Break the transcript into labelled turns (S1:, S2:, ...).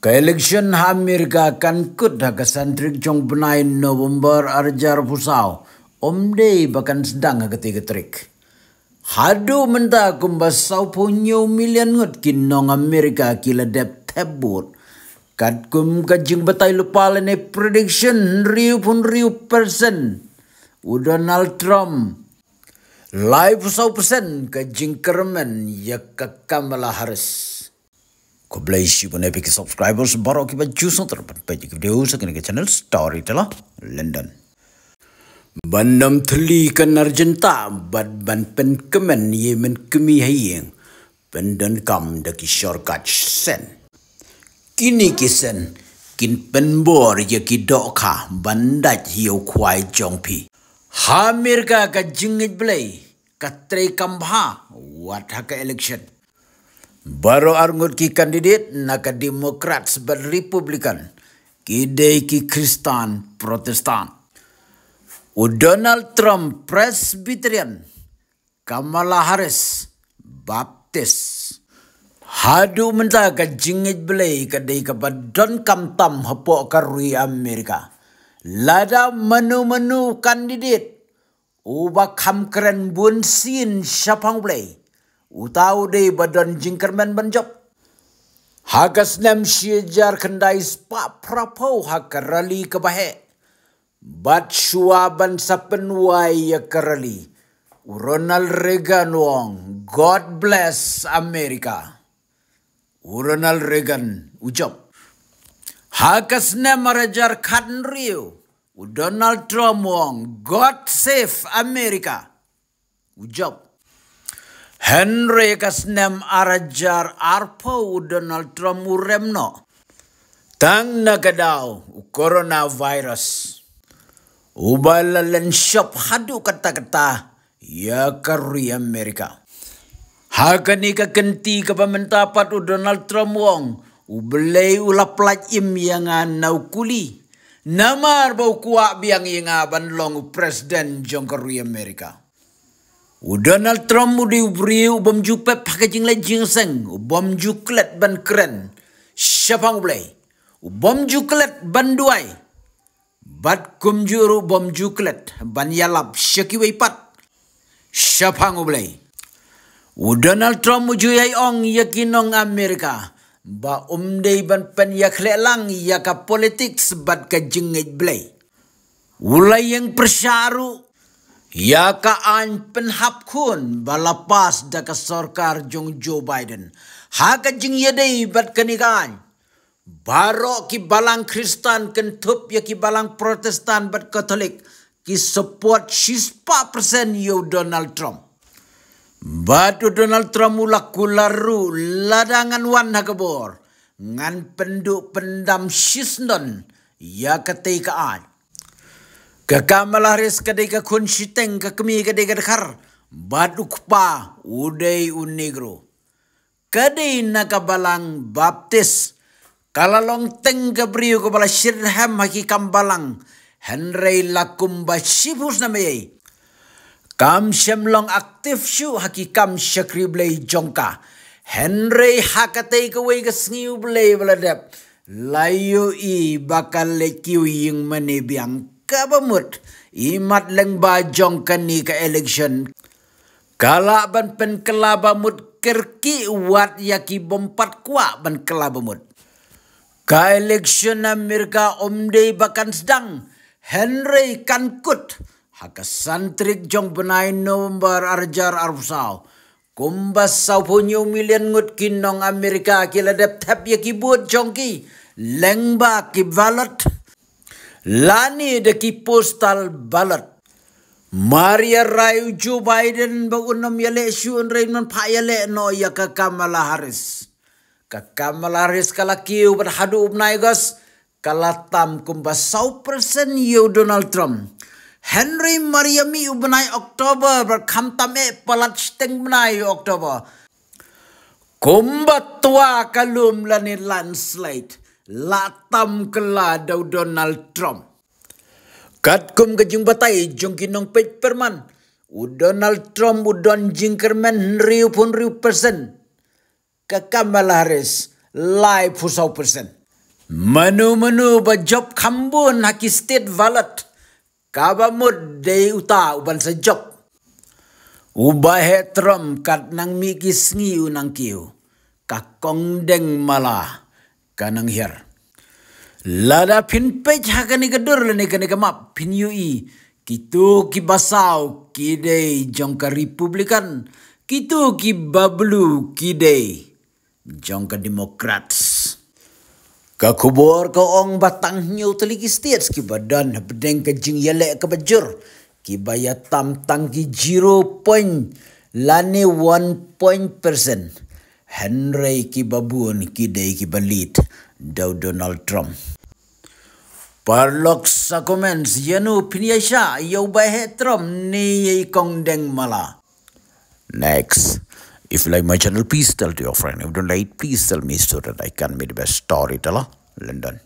S1: ka Amerika kan kut ha santrik jong benai november arjar pusau omde bakan sedang ha ketiga trik hadu menta kumba sau punyo million ngut kinong amerika kila dep tebut kat kum kajing batai lupa prediction riu pun riu persen Donald Trump Live 100% kajing kermen ya ke Kamala ko blai shi bune pe subscribers baro ki ba ju so tar pe ki video sa kene channel story tela london bandam thli kan argenta bad ban pen kemen ye men kemi hayeng pendan kam de ki shortcut sen kini ki sen kin pen bor ye ki do kha bandaj hiu khwai jong pi hamir ka ka jingit blai katrei kamha wat ha ka election Baru arngut ki kandidat naka demokrat sebar republikan. Kidei ki kristan protestan. U Donald Trump presbyterian. Kamala Harris baptis. Hadu menta ke jingit belai ke dei ke badon kamtam tam hapo karui Amerika. Lada menu-menu kandidat. Ubak kam keren bun sin syapang belai utau dei badan jingkermen banjop. Hagas nem syijar kendai spa prapau hakarali kebahe. Bat shuaban sapen wai yakarali. Ronald Reagan wong, God bless America. Ronald Reagan ucap. Hakas nem marajar khan riu. Donald Trump wong, God save America. Ucap. Henrekasnem arajar arpa u Donald Trump u remno. Tang nagadaw u coronavirus. Ubalalen shop hadu kata-kata ya kari Amerika. Hakani ka kenti ka pamantapat u Donald Trump wong u belay u laplat im yang naukuli. Namar bau kuak biang yang aban long u Presiden Jongkari Amerika. U Donald Trump udah di ubri u jupe packaging la ginseng u juklet ban keren. Siapa blai. U juklet ban duai. Bat kumjuru juru juklet ban yalap syaki pat. Siapang U Donald Trump u juyai ong yakinong Amerika. Ba umdei ban pen yaklelang yaka politik sebat ka jengit blai. Ulai yang persyaru Ya kaan penhap kun balapas da ke sorkar jong Joe Biden. Ha ke jing yedei bat kenikan. Barok ki balang Kristen kentup ya ki balang Protestan bat Katolik. Ki support 64% yo Donald Trump. Batu Donald Trump ula kularu ladangan wan ha kebor. Ngan penduk pendam shisnon ya ketei kaan. Kakamala res kadai ka kun shiteng ka kami kadai ka baduk pa udai unigro. Kadai na kabalang baptis kalalong teng ka priyo ka bala shirham haki kambalang henrei lakumba shibus na mayay. Kam shemlong aktif shu haki kam shakriblay jongka. Henrei hakatay ka way ka sngiw blay i bakal lekiw yung biang kabamut imat leng bajong kani ka election kala ban pen kelabamut kerki wat yaki bompat kwa ban kelabamut ka election Amerika omde bakan sedang Henry Kankut haka santrik jong benai nomor arjar arusau. kumbas sau punyu milian ngut kinong Amerika kila dep tap yaki buat jongki lengba kibalat lani deki postal ballot. Maria Rayu Joe Biden baunam yale syun Raymond pa yale no ya ka Kamala Harris. Ka Kamala Harris kala kiu berhadu ubnaigas kala tam kumba sau persen yo Donald Trump. Henry Mariami ubnai Oktober berkam tam e palat steng benai Oktober. Kumba tua kalum lani landslide latam kela dau Donald Trump. Kat kum batai jung kinong pej perman. U Donald Trump udon Jinkerman riu pun riu persen. Ke Kamala Harris lai pusau persen. Menu-menu bajob kambun haki state valet. Kabamud dei uta uban sejob. Ubahe Trump kat nang miki sengi unang kiu. Kakong deng malah kanang hiar. Lada pin pech hakani kedur kan kene kemap pin yui. Kitu ki basau kidei jongka republikan. Kitu ki bablu kidei jongka demokrats. Kakubor ka ong batang nyu teliki states ki badan bedeng ka jing yele ka Ki tam tang jiro point lane one point percent. Henry ki babuon ki dei Donald Trump. Parlok sa comments yanu piniasha yau bahe Trump ni yai kong deng mala. Next. If you like my channel, please tell to your friend. If you don't like, please tell me so that I can be the best storyteller. London.